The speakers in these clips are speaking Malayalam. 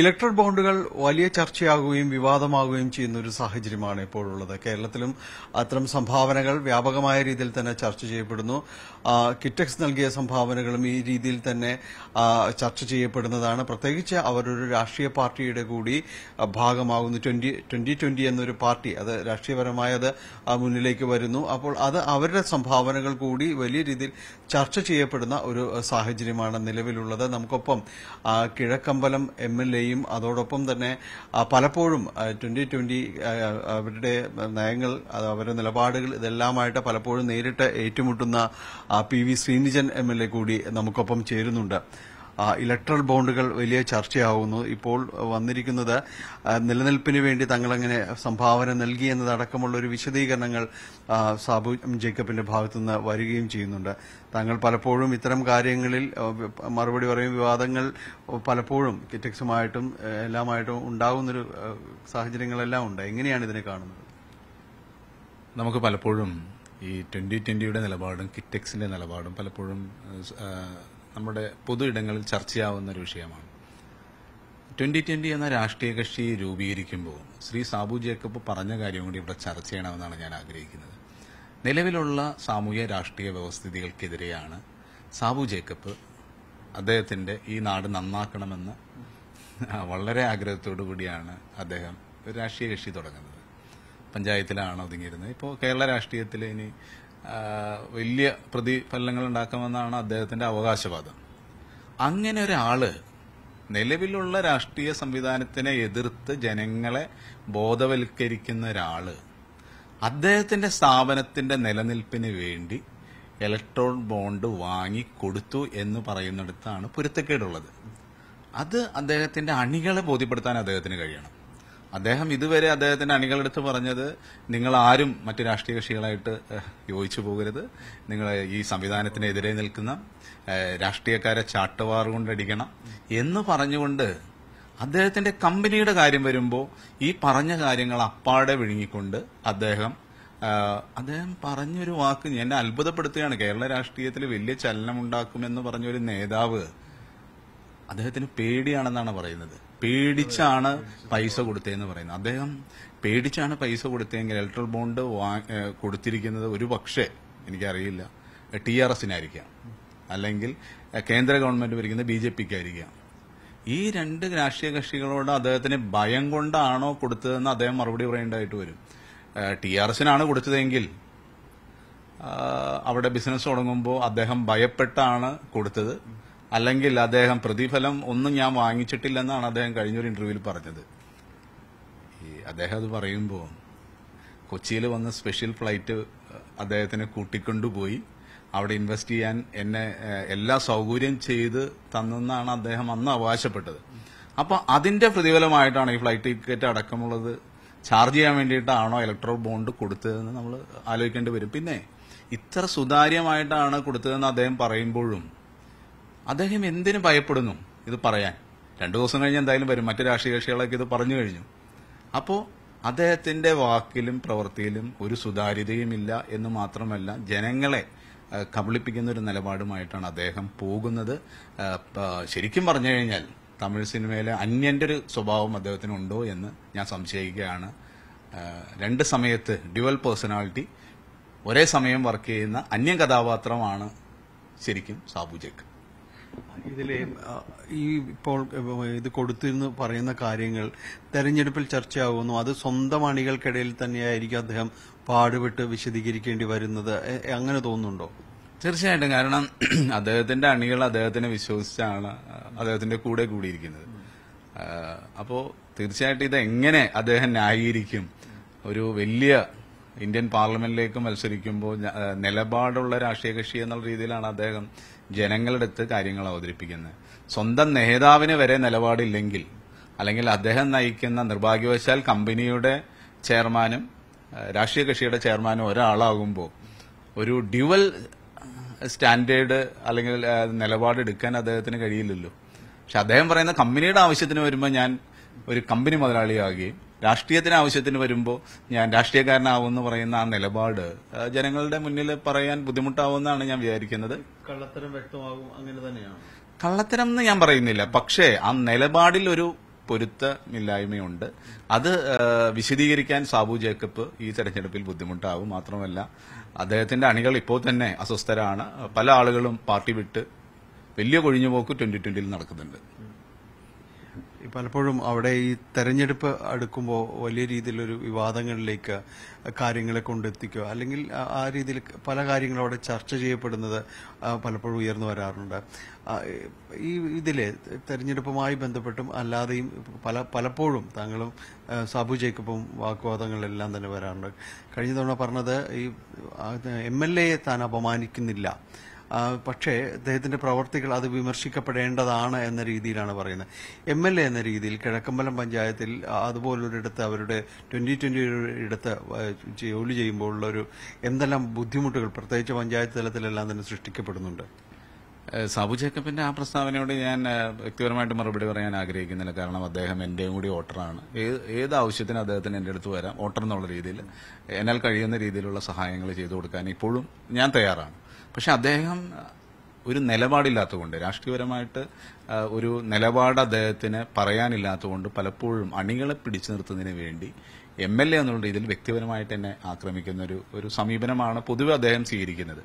ഇലക്ട്രിക് ബോണ്ടുകൾ വലിയ ചർച്ചയാകുകയും വിവാദമാകുകയും ചെയ്യുന്ന ഒരു സാഹചര്യമാണ് ഇപ്പോഴുള്ളത് കേരളത്തിലും അത്തരം സംഭാവനകൾ വ്യാപകമായ രീതിയിൽ തന്നെ ചർച്ച ചെയ്യപ്പെടുന്നു കിറ്റക്സ് നൽകിയ സംഭാവനകളും ഈ രീതിയിൽ തന്നെ ചർച്ച ചെയ്യപ്പെടുന്നതാണ് പ്രത്യേകിച്ച് അവരൊരു രാഷ്ട്രീയ പാർട്ടിയുടെ കൂടി ഭാഗമാകുന്നു ട്വന്റി ട്വന്റി എന്നൊരു പാർട്ടി അത് രാഷ്ട്രീയപരമായി അത് മുന്നിലേക്ക് വരുന്നു അപ്പോൾ അത് അവരുടെ സംഭാവനകൾ കൂടി വലിയ രീതിയിൽ ചർച്ച ചെയ്യപ്പെടുന്ന ഒരു സാഹചര്യമാണ് നിലവിലുള്ളത് നമുക്കൊപ്പം കിഴക്കമ്പലം എം എൽ എ വിഷയത്തിലെയും അതോടൊപ്പം തന്നെ പലപ്പോഴും ട്വന്റി ട്വന്റി അവരുടെ നയങ്ങൾ അവരുടെ നിലപാടുകൾ ഇതെല്ലാമായിട്ട് പലപ്പോഴും നേരിട്ട് ഏറ്റുമുട്ടുന്ന പി വി ശ്രീനിജൻ എം കൂടി നമുക്കൊപ്പം ചേരുന്നുണ്ട് ഇലക്ട്രൽ ബോണ്ടുകൾ വലിയ ചർച്ചയാവുന്നു ഇപ്പോൾ വന്നിരിക്കുന്നത് നിലനിൽപ്പിന് വേണ്ടി തങ്ങളെങ്ങനെ സംഭാവന നൽകി എന്നതടക്കമുള്ള ഒരു വിശദീകരണങ്ങൾ സാബു ജേക്കബിന്റെ ഭാഗത്തുനിന്ന് വരികയും ചെയ്യുന്നുണ്ട് താങ്കൾ പലപ്പോഴും ഇത്തരം കാര്യങ്ങളിൽ മറുപടി പറയും വിവാദങ്ങൾ പലപ്പോഴും കിറ്റക്സുമായിട്ടും എല്ലാമായിട്ടും ഉണ്ടാകുന്നൊരു സാഹചര്യങ്ങളെല്ലാം ഉണ്ട് എങ്ങനെയാണ് ഇതിനെ കാണുന്നത് നമുക്ക് പലപ്പോഴും ഈ ട്വന്റി ട്വന്റിയുടെ നിലപാടും കിറ്റക്സിന്റെ നിലപാടും പലപ്പോഴും നമ്മുടെ പൊതു ഇടങ്ങളിൽ ചർച്ചയാവുന്ന ഒരു വിഷയമാണ് ട്വന്റി ട്വന്റി എന്ന രാഷ്ട്രീയ കക്ഷി രൂപീകരിക്കുമ്പോൾ ശ്രീ സാബു ജേക്കബ് പറഞ്ഞ കാര്യം കൂടി ഇവിടെ ചർച്ച ചെയ്യണമെന്നാണ് ഞാൻ ആഗ്രഹിക്കുന്നത് നിലവിലുള്ള സാമൂഹ്യ രാഷ്ട്രീയ വ്യവസ്ഥിതികൾക്കെതിരെയാണ് സാബു ജേക്കബ് അദ്ദേഹത്തിന്റെ ഈ നാട് നന്നാക്കണമെന്ന് വളരെ ആഗ്രഹത്തോടു കൂടിയാണ് അദ്ദേഹം ഒരു രാഷ്ട്രീയ കക്ഷി തുടങ്ങുന്നത് പഞ്ചായത്തിലാണ് ഒതുങ്ങിയിരുന്നത് ഇപ്പോൾ കേരള രാഷ്ട്രീയത്തിൽ ഇനി വലിയ പ്രതിഫലനങ്ങൾ ഉണ്ടാക്കുമെന്നാണ് അദ്ദേഹത്തിന്റെ അവകാശവാദം അങ്ങനെ ഒരാള് നിലവിലുള്ള രാഷ്ട്രീയ സംവിധാനത്തിനെ എതിർത്ത് ജനങ്ങളെ ബോധവൽക്കരിക്കുന്ന ഒരാള് അദ്ദേഹത്തിന്റെ സ്ഥാപനത്തിന്റെ നിലനിൽപ്പിന് വേണ്ടി ഇലക്ട്രോൺ ബോണ്ട് വാങ്ങി കൊടുത്തു എന്ന് പറയുന്നിടത്താണ് പൊരുത്തക്കേടുള്ളത് അത് അദ്ദേഹത്തിന്റെ അണികളെ ബോധ്യപ്പെടുത്താൻ അദ്ദേഹത്തിന് കഴിയണം അദ്ദേഹം ഇതുവരെ അദ്ദേഹത്തിന്റെ അണികളെടുത്ത് പറഞ്ഞത് നിങ്ങൾ ആരും മറ്റു രാഷ്ട്രീയ കക്ഷികളായിട്ട് യോജിച്ചു പോകരുത് നിങ്ങൾ ഈ സംവിധാനത്തിനെതിരെ നിൽക്കുന്ന രാഷ്ട്രീയക്കാരെ ചാട്ടുവാറുകൊണ്ടടിക്കണം എന്ന് പറഞ്ഞുകൊണ്ട് അദ്ദേഹത്തിന്റെ കമ്പനിയുടെ കാര്യം വരുമ്പോൾ ഈ പറഞ്ഞ കാര്യങ്ങൾ അപ്പാടെ വിഴുങ്ങിക്കൊണ്ട് അദ്ദേഹം അദ്ദേഹം പറഞ്ഞൊരു വാക്ക് എന്നെ അത്ഭുതപ്പെടുത്തുകയാണ് കേരള രാഷ്ട്രീയത്തിൽ വലിയ ചലനമുണ്ടാക്കുമെന്ന് പറഞ്ഞൊരു നേതാവ് അദ്ദേഹത്തിന് പേടിയാണെന്നാണ് പറയുന്നത് പേടിച്ചാണ് പൈസ കൊടുത്തതെന്ന് പറയുന്നത് അദ്ദേഹം പേടിച്ചാണ് പൈസ കൊടുത്തതെങ്കിൽ ഇലക്ട്രൽ ബോണ്ട് കൊടുത്തിരിക്കുന്നത് ഒരു പക്ഷേ എനിക്കറിയില്ല ടി ആർ എസിനായിരിക്കാം അല്ലെങ്കിൽ കേന്ദ്ര ഗവൺമെന്റ് ഭരിക്കുന്ന ബി ജെ പിക്കായിരിക്കാം ഈ രണ്ട് രാഷ്ട്രീയ കക്ഷികളോട് അദ്ദേഹത്തിന് ഭയം കൊണ്ടാണോ കൊടുത്തതെന്ന് അദ്ദേഹം മറുപടി പറയേണ്ടതായിട്ട് വരും ടി ആർ എസിനാണ് കൊടുത്തതെങ്കിൽ അവിടെ ബിസിനസ് തുടങ്ങുമ്പോൾ അദ്ദേഹം ഭയപ്പെട്ടാണ് കൊടുത്തത് അല്ലെങ്കിൽ അദ്ദേഹം പ്രതിഫലം ഒന്നും ഞാൻ വാങ്ങിച്ചിട്ടില്ലെന്നാണ് അദ്ദേഹം കഴിഞ്ഞൊരു ഇന്റർവ്യൂവിൽ പറഞ്ഞത് ഈ അദ്ദേഹം അത് പറയുമ്പോൾ കൊച്ചിയിൽ വന്ന സ്പെഷ്യൽ ഫ്ലൈറ്റ് അദ്ദേഹത്തിനെ കൂട്ടിക്കൊണ്ടുപോയി അവിടെ ഇൻവെസ്റ്റ് ചെയ്യാൻ എന്നെ എല്ലാ സൗകര്യം ചെയ്ത് തന്നെന്നാണ് അദ്ദേഹം അന്ന് അവകാശപ്പെട്ടത് അപ്പൊ അതിന്റെ പ്രതിഫലമായിട്ടാണ് ഈ ഫ്ലൈറ്റ് ടിക്കറ്റ് അടക്കമുള്ളത് ചാർജ് ചെയ്യാൻ വേണ്ടിയിട്ടാണോ ഇലക്ട്രോ ബോണ്ട് കൊടുത്തതെന്ന് നമ്മൾ ആലോചിക്കേണ്ടി വരും പിന്നെ ഇത്ര സുതാര്യമായിട്ടാണ് കൊടുത്തതെന്ന് അദ്ദേഹം പറയുമ്പോഴും അദ്ദേഹം എന്തിനു ഭയപ്പെടുന്നു ഇത് പറയാൻ രണ്ടു ദിവസം കഴിഞ്ഞ് എന്തായാലും വരും മറ്റു രാഷ്ട്രീയ കക്ഷികളൊക്കെ ഇത് പറഞ്ഞു കഴിഞ്ഞു അപ്പോൾ അദ്ദേഹത്തിന്റെ വാക്കിലും പ്രവൃത്തിയിലും ഒരു സുതാര്യതയുമില്ല എന്ന് മാത്രമല്ല ജനങ്ങളെ കബളിപ്പിക്കുന്ന ഒരു നിലപാടുമായിട്ടാണ് അദ്ദേഹം പോകുന്നത് ശരിക്കും പറഞ്ഞു കഴിഞ്ഞാൽ തമിഴ് സിനിമയിലെ അന്യന്റെ ഒരു സ്വഭാവം അദ്ദേഹത്തിന് ഉണ്ടോ എന്ന് ഞാൻ സംശയിക്കുകയാണ് രണ്ട് സമയത്ത് ഡ്യുവൽ പേഴ്സണാലിറ്റി ഒരേ സമയം വർക്ക് ചെയ്യുന്ന അന്യ കഥാപാത്രമാണ് ശരിക്കും സാബു ജേക്കബ് ഇതിലെ ഈ ഇപ്പോൾ ഇത് കൊടുത്തിരുന്ന് പറയുന്ന കാര്യങ്ങൾ തെരഞ്ഞെടുപ്പിൽ ചർച്ചയാകുന്നു അത് സ്വന്തം അണികൾക്കിടയിൽ തന്നെയായിരിക്കും അദ്ദേഹം പാടുപെട്ട് വിശദീകരിക്കേണ്ടി വരുന്നത് അങ്ങനെ തോന്നുന്നുണ്ടോ തീർച്ചയായിട്ടും കാരണം അദ്ദേഹത്തിന്റെ അണികൾ അദ്ദേഹത്തിനെ വിശ്വസിച്ചാണ് അദ്ദേഹത്തിന്റെ കൂടെ കൂടിയിരിക്കുന്നത് അപ്പോ തീർച്ചയായിട്ടും ഇത് എങ്ങനെ അദ്ദേഹം ന്യായീകരിക്കും ഒരു വലിയ ഇന്ത്യൻ പാർലമെന്റിലേക്ക് മത്സരിക്കുമ്പോൾ നിലപാടുള്ള രാഷ്ട്രീയ കക്ഷി എന്നുള്ള രീതിയിലാണ് അദ്ദേഹം ജനങ്ങളുടെ അടുത്ത് കാര്യങ്ങൾ അവതരിപ്പിക്കുന്നത് സ്വന്തം നേതാവിന് വരെ നിലപാടില്ലെങ്കിൽ അല്ലെങ്കിൽ അദ്ദേഹം നയിക്കുന്ന നിർഭാഗ്യവശാൽ കമ്പനിയുടെ ചെയർമാനും രാഷ്ട്രീയ കക്ഷിയുടെ ചെയർമാനും ഒരാളാകുമ്പോൾ ഒരു ഡ്യുവൽ സ്റ്റാൻഡേർഡ് അല്ലെങ്കിൽ നിലപാടെടുക്കാൻ അദ്ദേഹത്തിന് കഴിയില്ലല്ലോ പക്ഷെ അദ്ദേഹം പറയുന്ന കമ്പനിയുടെ ആവശ്യത്തിന് വരുമ്പോൾ ഞാൻ ഒരു കമ്പനി മുതലാളിയാകുകയും രാഷ്ട്രീയത്തിന് ആവശ്യത്തിന് വരുമ്പോൾ ഞാൻ രാഷ്ട്രീയക്കാരനാവുമെന്ന് പറയുന്ന ആ നിലപാട് ജനങ്ങളുടെ മുന്നിൽ പറയാൻ ബുദ്ധിമുട്ടാവുമെന്നാണ് ഞാൻ വിചാരിക്കുന്നത് കള്ളത്തരം വ്യക്തമാകും അങ്ങനെ തന്നെയാണ് കള്ളത്തരം എന്ന് ഞാൻ പറയുന്നില്ല പക്ഷേ ആ നിലപാടിൽ ഒരു പൊരുത്തമില്ലായ്മയുണ്ട് അത് വിശദീകരിക്കാൻ സാബു ജേക്കബ് ഈ തെരഞ്ഞെടുപ്പിൽ ബുദ്ധിമുട്ടാവും മാത്രമല്ല അദ്ദേഹത്തിന്റെ അണികൾ ഇപ്പോൾ തന്നെ അസ്വസ്ഥരാണ് പല ആളുകളും പാർട്ടി വിട്ട് വലിയ കൊഴിഞ്ഞുപോക്ക് ട്വന്റി ട്വന്റിയിൽ നടക്കുന്നുണ്ട് പലപ്പോഴും അവിടെ ഈ തെരഞ്ഞെടുപ്പ് അടുക്കുമ്പോൾ വലിയ രീതിയിലൊരു വിവാദങ്ങളിലേക്ക് കാര്യങ്ങളെ കൊണ്ടെത്തിക്കുക അല്ലെങ്കിൽ ആ രീതിയിൽ പല കാര്യങ്ങളും അവിടെ ചർച്ച ചെയ്യപ്പെടുന്നത് പലപ്പോഴും ഉയർന്നു വരാറുണ്ട് ഈ ഇതിലെ തെരഞ്ഞെടുപ്പുമായി ബന്ധപ്പെട്ടും അല്ലാതെയും പല പലപ്പോഴും താങ്കളും സാബു ജേക്കബും വാക്വാദങ്ങളെല്ലാം തന്നെ വരാറുണ്ട് കഴിഞ്ഞ തവണ പറഞ്ഞത് ഈ എം എൽ എയെ താൻ അപമാനിക്കുന്നില്ല പക്ഷേ അദ്ദേഹത്തിന്റെ പ്രവർത്തികൾ അത് വിമർശിക്കപ്പെടേണ്ടതാണ് എന്ന രീതിയിലാണ് പറയുന്നത് എം എൽ എ എന്ന രീതിയിൽ കിഴക്കമ്പലം പഞ്ചായത്തിൽ അതുപോലൊരിടത്ത് അവരുടെ ട്വന്റി ട്വന്റി ഇടത്ത് ജോലി ചെയ്യുമ്പോഴുള്ള ഒരു എന്തെല്ലാം ബുദ്ധിമുട്ടുകൾ പ്രത്യേകിച്ച് പഞ്ചായത്ത് തലത്തിലെല്ലാം തന്നെ സൃഷ്ടിക്കപ്പെടുന്നുണ്ട് സാബു ജേക്കബിന്റെ ആ പ്രസ്താവനയോട് ഞാൻ വ്യക്തിപരമായിട്ട് മറുപടി പറയാൻ ആഗ്രഹിക്കുന്നില്ല കാരണം അദ്ദേഹം എന്റെയും കൂടി വോട്ടറാണ് ഏത് ആവശ്യത്തിന് അദ്ദേഹത്തിന് എന്റെ അടുത്ത് വരാം വോട്ടർ എന്നുള്ള രീതിയിൽ എന്നാൽ കഴിയുന്ന രീതിയിലുള്ള സഹായങ്ങൾ ചെയ്തു കൊടുക്കാൻ ഇപ്പോഴും ഞാൻ തയ്യാറാണ് പക്ഷെ അദ്ദേഹം ഒരു നിലപാടില്ലാത്തതുകൊണ്ട് രാഷ്ട്രീയപരമായിട്ട് ഒരു നിലപാട് അദ്ദേഹത്തിന് പറയാനില്ലാത്തതുകൊണ്ട് പലപ്പോഴും അണികളെ പിടിച്ചു നിർത്തുന്നതിന് വേണ്ടി എം എൽ എ എന്നുള്ള രീതിയിൽ വ്യക്തിപരമായിട്ട് എന്നെ ആക്രമിക്കുന്ന ഒരു ഒരു സമീപനമാണ് പൊതുവെ അദ്ദേഹം സ്വീകരിക്കുന്നത്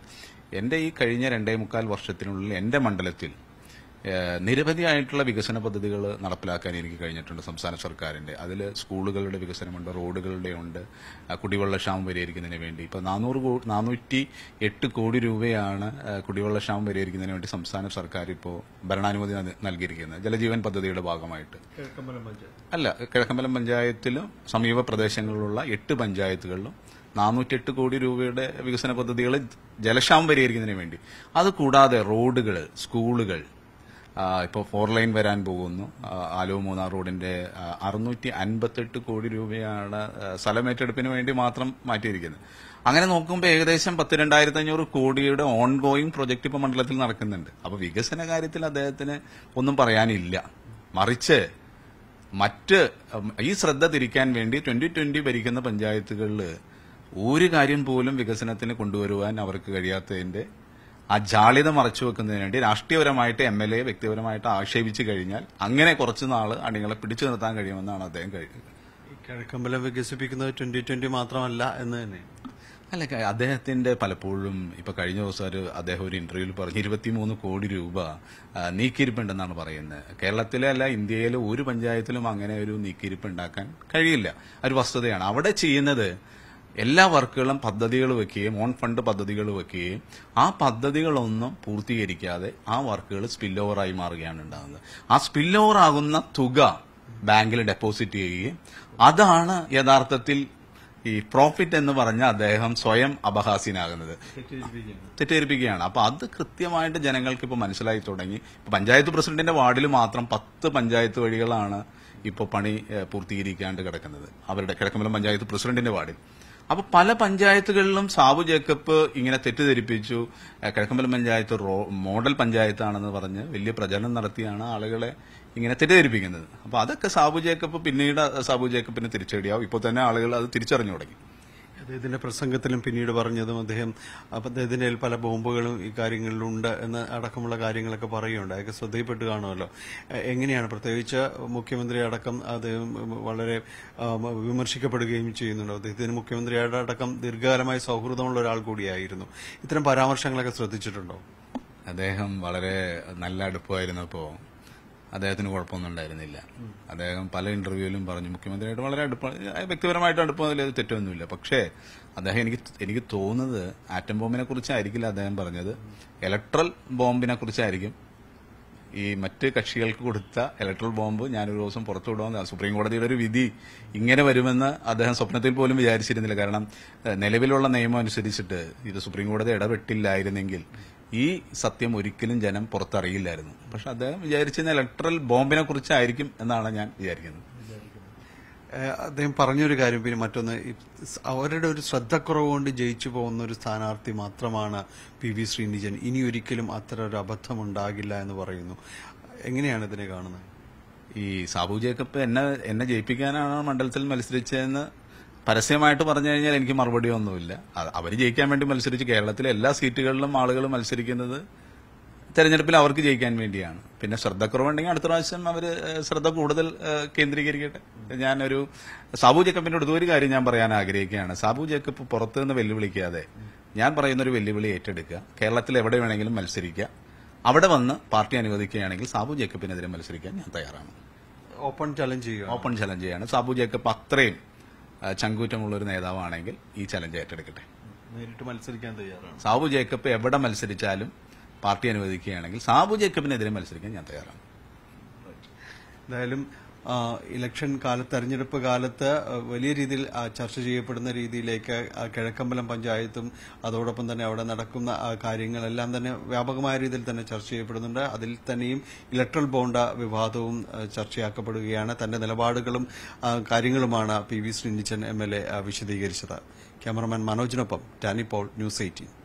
എന്റെ ഈ കഴിഞ്ഞ രണ്ടേ മുക്കാൽ വർഷത്തിനുള്ളിൽ എന്റെ മണ്ഡലത്തിൽ നിരവധിയായിട്ടുള്ള വികസന പദ്ധതികൾ നടപ്പിലാക്കാൻ എനിക്ക് കഴിഞ്ഞിട്ടുണ്ട് സംസ്ഥാന സർക്കാരിന്റെ അതിൽ സ്കൂളുകളുടെ വികസനമുണ്ട് റോഡുകളുടെ ഉണ്ട് കുടിവെള്ള പരിഹരിക്കുന്നതിന് വേണ്ടി ഇപ്പോൾ നാനൂറ് നാനൂറ്റി എട്ട് കോടി രൂപയാണ് കുടിവെള്ള പരിഹരിക്കുന്നതിന് വേണ്ടി സംസ്ഥാന സർക്കാർ ഇപ്പോൾ ഭരണാനുമതി നൽകിയിരിക്കുന്നത് ജലജീവൻ പദ്ധതിയുടെ ഭാഗമായിട്ട് അല്ല കിഴക്കമ്പലം പഞ്ചായത്തിലും സമീപ പ്രദേശങ്ങളിലുള്ള എട്ട് പഞ്ചായത്തുകളിലും നാനൂറ്റെട്ട് കോടി രൂപയുടെ വികസന പദ്ധതികൾ ജലക്ഷാമം പരിഹരിക്കുന്നതിന് വേണ്ടി അത് കൂടാതെ റോഡുകൾ സ്കൂളുകൾ ഇപ്പോൾ ഫോർ ലൈൻ വരാൻ പോകുന്നു ആലുവ മൂന്നാർ റോഡിന്റെ അറുന്നൂറ്റി അൻപത്തെട്ട് കോടി രൂപയാണ് ഏറ്റെടുപ്പിന് വേണ്ടി മാത്രം മാറ്റിയിരിക്കുന്നത് അങ്ങനെ നോക്കുമ്പോൾ ഏകദേശം പത്ത് രണ്ടായിരത്തി അഞ്ഞൂറ് കോടിയുടെ ഓൺ ഗോയിങ് പ്രൊജക്ട് ഇപ്പോൾ മണ്ഡലത്തിൽ നടക്കുന്നുണ്ട് അപ്പോൾ വികസന കാര്യത്തിൽ അദ്ദേഹത്തിന് ഒന്നും പറയാനില്ല മറിച്ച് മറ്റ് ഈ ശ്രദ്ധ തിരിക്കാൻ വേണ്ടി ട്വന്റി ട്വന്റി ഭരിക്കുന്ന പഞ്ചായത്തുകളിൽ ഒരു കാര്യം പോലും വികസനത്തിന് കൊണ്ടുവരുവാൻ അവർക്ക് കഴിയാത്തതിന്റെ ആ ജാളിത മറച്ചു വെക്കുന്നതിന് വേണ്ടി രാഷ്ട്രീയപരമായിട്ട് എം എൽ എ വ്യക്തിപരമായിട്ട് ആക്ഷേപിച്ചു കഴിഞ്ഞാൽ അങ്ങനെ കുറച്ചു നാൾ അണികളെ പിടിച്ചു നിർത്താൻ കഴിയുമെന്നാണ് അദ്ദേഹം കഴിഞ്ഞത് കിഴക്കമ്പലം വികസിപ്പിക്കുന്നത് ട്വന്റി ട്വന്റി മാത്രമല്ല എന്ന് തന്നെ അല്ല അദ്ദേഹത്തിന്റെ പലപ്പോഴും ഇപ്പൊ കഴിഞ്ഞ ദിവസം ഒരു അദ്ദേഹം ഒരു ഇന്റർവ്യൂവിൽ പറഞ്ഞു ഇരുപത്തിമൂന്ന് കോടി രൂപ നീക്കിയിരിപ്പുണ്ടെന്നാണ് പറയുന്നത് കേരളത്തിലെ അല്ല ഇന്ത്യയിലെ ഒരു പഞ്ചായത്തിലും അങ്ങനെ ഒരു നീക്കിയിരിപ്പ് ഉണ്ടാക്കാൻ കഴിയില്ല ഒരു വസ്തുതയാണ് അവിടെ ചെയ്യുന്നത് എല്ലാ വർക്കുകളും പദ്ധതികൾ വെക്കുകയും ഓൺ ഫണ്ട് പദ്ധതികൾ വെക്കുകയും ആ പദ്ധതികളൊന്നും പൂർത്തീകരിക്കാതെ ആ വർക്കുകൾ സ്പിൽ ഓവറായി മാറുകയാണ് ഉണ്ടാകുന്നത് ആ സ്പിൽ ഓവർ ആകുന്ന തുക ബാങ്കിൽ ഡെപ്പോസിറ്റ് ചെയ്യുകയും അതാണ് യഥാർത്ഥത്തിൽ ഈ പ്രോഫിറ്റ് എന്ന് പറഞ്ഞ അദ്ദേഹം സ്വയം അപഹാസ്യനാകുന്നത് തെറ്റിദ്ധരിപ്പിക്കുകയാണ് അപ്പൊ അത് കൃത്യമായിട്ട് ജനങ്ങൾക്ക് ഇപ്പൊ മനസ്സിലായി തുടങ്ങി പഞ്ചായത്ത് പ്രസിഡന്റിന്റെ വാർഡിൽ മാത്രം പത്ത് പഞ്ചായത്ത് വഴികളാണ് ഇപ്പോൾ പണി പൂർത്തീകരിക്കാണ്ട് കിടക്കുന്നത് അവരുടെ കിടക്കുമ്പോൾ പഞ്ചായത്ത് പ്രസിഡന്റിന്റെ വാർഡിൽ അപ്പൊ പല പഞ്ചായത്തുകളിലും സാബു ജേക്കബ് ഇങ്ങനെ തെറ്റിദ്ധരിപ്പിച്ചു കിഴക്കമ്പലം പഞ്ചായത്ത് മോഡൽ പഞ്ചായത്താണെന്ന് പറഞ്ഞ് വലിയ പ്രചരണം നടത്തിയാണ് ആളുകളെ ഇങ്ങനെ തെറ്റിദ്ധരിപ്പിക്കുന്നത് അപ്പൊ അതൊക്കെ സാബു ജേക്കബ് പിന്നീട് സാബു ജേക്കബിന് തിരിച്ചടിയാവും ഇപ്പോൾ തന്നെ ആളുകൾ അത് തിരിച്ചറിഞ്ഞു തുടങ്ങി അദ്ദേഹത്തിന്റെ പ്രസംഗത്തിലും പിന്നീട് പറഞ്ഞതും അദ്ദേഹം അദ്ദേഹത്തിന്റെ പല ബോംബുകളും ഈ കാര്യങ്ങളിലുണ്ട് എന്ന് അടക്കമുള്ള കാര്യങ്ങളൊക്കെ പറയുകയുണ്ട് അതൊക്കെ ശ്രദ്ധയിൽപ്പെട്ട് കാണുമല്ലോ എങ്ങനെയാണ് പ്രത്യേകിച്ച് മുഖ്യമന്ത്രി അടക്കം അദ്ദേഹം വളരെ വിമർശിക്കപ്പെടുകയും ചെയ്യുന്നുണ്ട് അദ്ദേഹത്തിന് മുഖ്യമന്ത്രി അടക്കം ദീർഘകാലമായി സൗഹൃദമുള്ള ഒരാൾ കൂടിയായിരുന്നു ഇത്തരം പരാമർശങ്ങളൊക്കെ ശ്രദ്ധിച്ചിട്ടുണ്ടോ അദ്ദേഹം വളരെ നല്ല അടുപ്പമായിരുന്നപ്പോൾ അദ്ദേഹത്തിന് കുഴപ്പമൊന്നും ഉണ്ടായിരുന്നില്ല അദ്ദേഹം പല ഇന്റർവ്യൂവിലും പറഞ്ഞു മുഖ്യമന്ത്രിയായിട്ട് വളരെ അടുപ്പ വ്യക്തിപരമായിട്ട് അടുപ്പം അതിൽ തെറ്റൊന്നുമില്ല പക്ഷേ അദ്ദേഹം എനിക്ക് എനിക്ക് തോന്നുന്നത് ആറ്റം ബോംബിനെ കുറിച്ചായിരിക്കില്ല അദ്ദേഹം പറഞ്ഞത് ഇലക്ട്രൽ ബോംബിനെ കുറിച്ചായിരിക്കും ഈ മറ്റ് കക്ഷികൾക്ക് കൊടുത്ത ഇലക്ട്രൽ ബോംബ് ഞാനൊരു ദിവസം പുറത്തുവിടുമെന്ന് സുപ്രീം കോടതിയുടെ ഒരു വിധി ഇങ്ങനെ വരുമെന്ന് അദ്ദേഹം സ്വപ്നത്തിൽ പോലും വിചാരിച്ചിരുന്നില്ല കാരണം നിലവിലുള്ള നിയമം അനുസരിച്ചിട്ട് ഇത് സുപ്രീം കോടതി ഇടപെട്ടില്ലായിരുന്നെങ്കിൽ ഈ സത്യം ഒരിക്കലും ജനം പുറത്തറിയില്ലായിരുന്നു പക്ഷെ അദ്ദേഹം വിചാരിച്ചിരുന്ന ഇലക്ട്രൽ ബോംബിനെ കുറിച്ചായിരിക്കും എന്നാണ് ഞാൻ വിചാരിക്കുന്നത് അദ്ദേഹം പറഞ്ഞൊരു കാര്യം പിന്നെ മറ്റൊന്ന് അവരുടെ ഒരു ശ്രദ്ധക്കുറവ് കൊണ്ട് ജയിച്ചു പോകുന്ന ഒരു സ്ഥാനാർത്ഥി മാത്രമാണ് പി വി ശ്രീനിജൻ ഇനി ഒരിക്കലും അത്ര ഒരു അബദ്ധം ഉണ്ടാകില്ല എന്ന് പറയുന്നു എങ്ങനെയാണ് ഇതിനെ കാണുന്നത് ഈ സാബു ജേക്കബ് എന്നെ എന്നെ ജയിപ്പിക്കാനാണ് മണ്ഡലത്തിൽ മത്സരിച്ചതെന്ന് പരസ്യമായിട്ട് പറഞ്ഞു കഴിഞ്ഞാൽ എനിക്ക് മറുപടി ഒന്നുമില്ല അവർ ജയിക്കാൻ വേണ്ടി മത്സരിച്ച് കേരളത്തിലെ എല്ലാ സീറ്റുകളിലും ആളുകൾ മത്സരിക്കുന്നത് തെരഞ്ഞെടുപ്പിൽ അവർക്ക് ജയിക്കാൻ വേണ്ടിയാണ് പിന്നെ കുറവുണ്ടെങ്കിൽ അടുത്ത പ്രാവശ്യം അവർ ശ്രദ്ധ കൂടുതൽ കേന്ദ്രീകരിക്കട്ടെ ഞാനൊരു സാബു ജേക്കബിന്റെ അടുത്ത് ഒരു കാര്യം ഞാൻ പറയാൻ ആഗ്രഹിക്കുകയാണ് സാബു ജേക്കബ് പുറത്തു നിന്ന് വെല്ലുവിളിക്കാതെ ഞാൻ പറയുന്നൊരു വെല്ലുവിളി ഏറ്റെടുക്കുക കേരളത്തിൽ എവിടെ വേണമെങ്കിലും മത്സരിക്കുക അവിടെ വന്ന് പാർട്ടി അനുവദിക്കുകയാണെങ്കിൽ സാബു ജേക്കബിനെതിരെ മത്സരിക്കാൻ ഞാൻ തയ്യാറാണ് ഓപ്പൺ ചലഞ്ച് ചെയ്യുക ഓപ്പൺ ചലഞ്ച് ചെയ്യാണ് സാബു ജേക്കബ് അത്രയും ചങ്കൂറ്റമുള്ളൊരു നേതാവാണെങ്കിൽ ഈ ചലഞ്ച് ഏറ്റെടുക്കട്ടെ നേരിട്ട് മത്സരിക്കാൻ തയ്യാറാണ് സാബു ജേക്കബ് എവിടെ മത്സരിച്ചാലും പാർട്ടി അനുവദിക്കുകയാണെങ്കിൽ സാബു ജേക്കബിനെതിരെ മത്സരിക്കാൻ ഞാൻ തയ്യാറാണ് എന്തായാലും ഇലക്ഷൻ കാലത്ത് തെരഞ്ഞെടുപ്പ് കാലത്ത് വലിയ രീതിയിൽ ചർച്ച ചെയ്യപ്പെടുന്ന രീതിയിലേക്ക് കിഴക്കമ്പലം പഞ്ചായത്തും അതോടൊപ്പം തന്നെ അവിടെ നടക്കുന്ന കാര്യങ്ങളെല്ലാം തന്നെ വ്യാപകമായ രീതിയിൽ തന്നെ ചർച്ച ചെയ്യപ്പെടുന്നുണ്ട് അതിൽ തന്നെയും ഇലക്ട്രൽ ബോണ്ട വിവാദവും ചർച്ചയാക്കപ്പെടുകയാണ് തന്റെ നിലപാടുകളും കാര്യങ്ങളുമാണ് P V Sreenijan M L A വിശദീകരിച്ചത് ക്യാമറമാൻ മനോജിനൊപ്പം ഡാനി പോൾ ന്യൂസ് എയ്റ്റീൻ